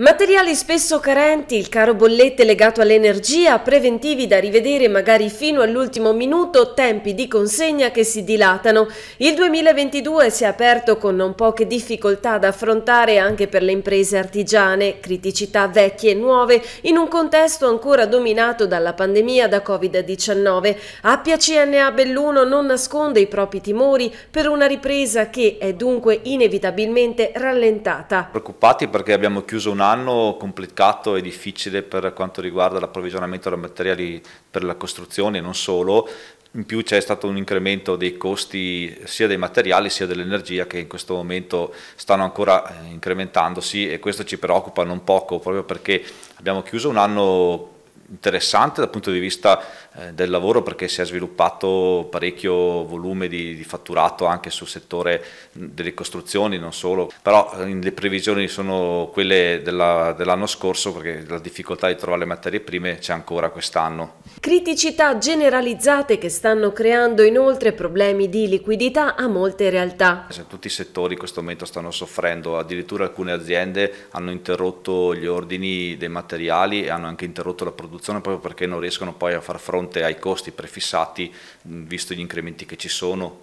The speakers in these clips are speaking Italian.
Materiali spesso carenti, il caro bollette legato all'energia, preventivi da rivedere magari fino all'ultimo minuto, tempi di consegna che si dilatano. Il 2022 si è aperto con non poche difficoltà da affrontare anche per le imprese artigiane, criticità vecchie e nuove, in un contesto ancora dominato dalla pandemia da Covid-19. Appia CNA Belluno non nasconde i propri timori per una ripresa che è dunque inevitabilmente rallentata. Preoccupati perché abbiamo chiuso un anno complicato e difficile per quanto riguarda l'approvvigionamento dei materiali per la costruzione non solo, in più c'è stato un incremento dei costi sia dei materiali sia dell'energia che in questo momento stanno ancora eh, incrementandosi e questo ci preoccupa non poco proprio perché abbiamo chiuso un anno interessante dal punto di vista eh, del lavoro perché si è sviluppato parecchio volume di, di, fatturato anche sul settore delle costruzioni, non solo, però eh, le previsioni sono quelle dell'anno scorso perché la difficoltà di trovare le materie prime c'è ancora quest'anno. Criticità generalizzate che stanno creando inoltre problemi di liquidità a molte realtà. Tutti i settori in questo momento stanno soffrendo, addirittura alcune aziende hanno interrotto gli ordini dei materiali e hanno anche interrotto la produzione proprio perché non riescono poi a far fronte ai costi prefissati, visto gli incrementi che ci sono,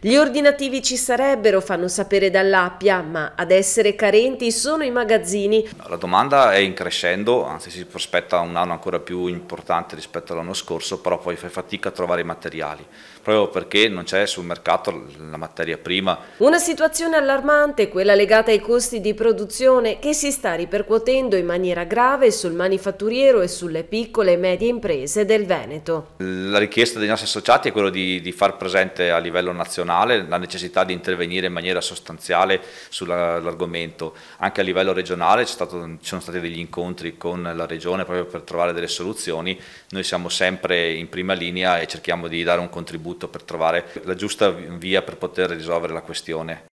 gli ordinativi ci sarebbero, fanno sapere dall'Appia, ma ad essere carenti sono i magazzini. La domanda è in crescendo, anzi si prospetta un anno ancora più importante rispetto all'anno scorso, però poi fai fatica a trovare i materiali, proprio perché non c'è sul mercato la materia prima. Una situazione allarmante, quella legata ai costi di produzione, che si sta ripercuotendo in maniera grave sul manifatturiero e sulle piccole e medie imprese del Veneto. La richiesta dei nostri associati è quella di, di far presente a livello nazionale nazionale la necessità di intervenire in maniera sostanziale sull'argomento. Anche a livello regionale stato, ci sono stati degli incontri con la regione proprio per trovare delle soluzioni. Noi siamo sempre in prima linea e cerchiamo di dare un contributo per trovare la giusta via per poter risolvere la questione.